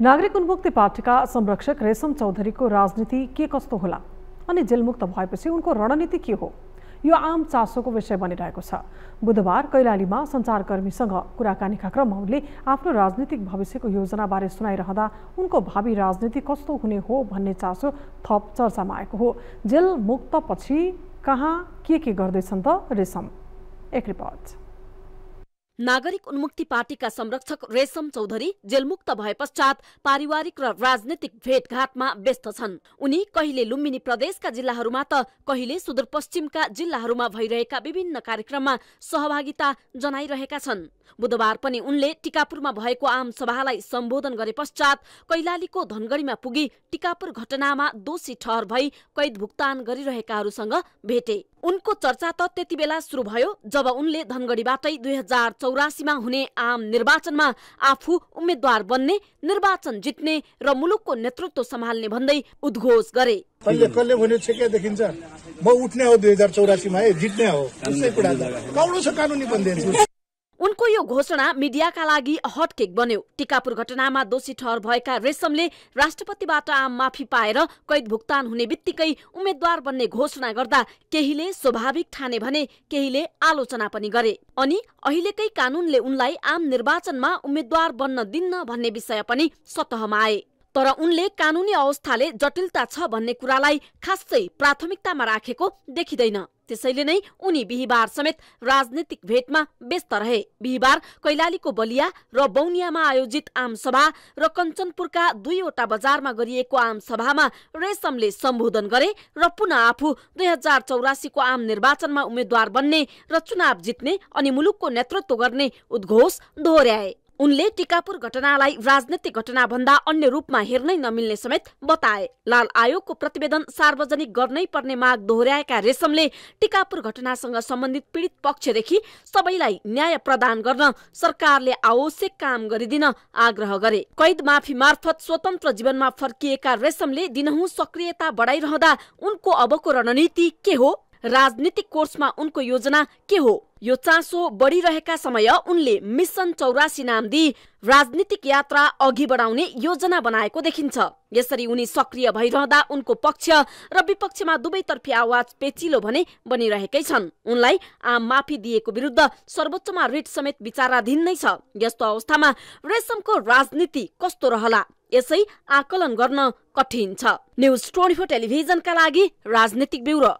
नागरिक उन्मुक्ति पार्टीका संरक्षक रेशम चौधरीको राजनीति के कस्तो होला अनि जेलमुक्त भएपछि उनको रणनीति के हो यो आम चासोको विषय बनिरहेको छ बुधबार कैलालीमा सञ्चारकर्मीसँग कुराकानीका क्रममा उनले आफ्नो राजनीतिक भविष्यको योजनाबारे सुनाइरहँदा उनको भावी राजनीति कस्तो हुने हो भन्ने चासो थप चर्चामा आएको हो जेल पछि कहाँ के के गर्दैछन् त रेशम एक रिपोर्ट नागरिक उन्मुक्ति पार्टीका संरक्षक रेशम चौधरी जेलमुक्त भए पश्चात पारिवारिक र राजनैतिक भेटघाटमा व्यस्त छन् उनी कहिले लुम्बिनी प्रदेशका जिल्लाहरूमा त कहिले सुदूरपश्चिमका जिल्लाहरूमा भइरहेका विभिन्न कार्यक्रममा सहभागिता जनाइरहेका छन् बुधबार पनि उनले टिकापुरमा भएको आम सभालाई सम्बोधन गरे पश्चात कैलालीको धनगढीमा पुगी टिकापुर घटनामा दोषी ठहर भई कैद भुक्तान गरिरहेकाहरूसँग भेटे उनको चर्चा त त्यति बेला सुरु भयो जब उनले धनगढीबाटै दुई हजार चौरासीमा हुने आम निर्वाचनमा आफू उम्मेद्वार बन्ने निर्वाचन जित्ने र मुलुकको नेतृत्व सम्हाल्ने भन्दै उद्घोष गरे देखिन्छ म उठ्ने हो दुई हजार जित्ने हो कुरा छ कानुनी उनको यो घोषणा मिडियाका लागि हटकेक बन्यो टिकापुर घटनामा दोषी ठहर भएका रेशमले राष्ट्रपतिबाट आम माफी पाएर कैद भुक्तान हुने बित्तिकै उम्मेद्वार बन्ने घोषणा गर्दा केहीले स्वाभाविक ठाने भने केहीले आलोचना पनि गरे अनि अहिलेकै कानूनले उनलाई आम निर्वाचनमा उम्मेद्वार बन्न दिन्न भन्ने विषय पनि सतहमा आए तर उनले कानुनी अवस्थाले जटिलता छ भन्ने कुरालाई खासै प्राथमिकतामा राखेको देखिँदैन त्यसैले नै उनी बिहिबार समेत राजनीतिक भेटमा व्यस्त रहे बिहिबार कैलालीको बलिया र बौनियामा आयोजित आमसभा र कञ्चनपुरका दुईवटा बजारमा गरिएको आमसभामा रेशमले सम्बोधन गरे र पुनः आफू दुई हजार चौरासीको आम निर्वाचनमा उम्मेद्वार बन्ने र चुनाव जित्ने अनि मुलुकको नेतृत्व गर्ने उद्घोष दोहोर्याए उनले टिकापुर घटनालाई राजनैतिक घटनाभन्दा अन्य रूपमा हेर्नै नमिल्ने समेत बताए लाल आयोगको प्रतिवेदन सार्वजनिक गर्नै पर्ने माग दोहोऱ्याएका रेशमले टिकापुर घटनासँग सम्बन्धित पीडित पक्षदेखि सबैलाई न्याय प्रदान गर्न सरकारले आवश्यक काम गरिदिन आग्रह गरे कैद माफी मार्फत स्वतन्त्र जीवनमा फर्किएका रेशमले दिनहुँ सक्रियता बढाइरहँदा उनको अबको रणनीति के हो राजनीतिक कोर्समा उनको योजना के हो यो चासो बढिरहेका समय उनले मिसन चौरासी नाम दिई राजनीतिक यात्रा अघि बढाउने योजना बनाएको देखिन्छ यसरी उनी सक्रिय भइरहँदा उनको पक्ष र विपक्षमा दुवैतर्फी आवाज पेचिलो भने बनिरहेकै छन् उनलाई आम माफी दिएको विरुद्ध सर्वोच्चमा रिट समेत विचाराधीन नै छ यस्तो अवस्थामा रेशमको राजनीति कस्तो रहला यसै आकलन गर्न कठिन छ न्युज ट्वेन्टी फोर टेलिभिजनका लागि राजनीतिक ब्युरो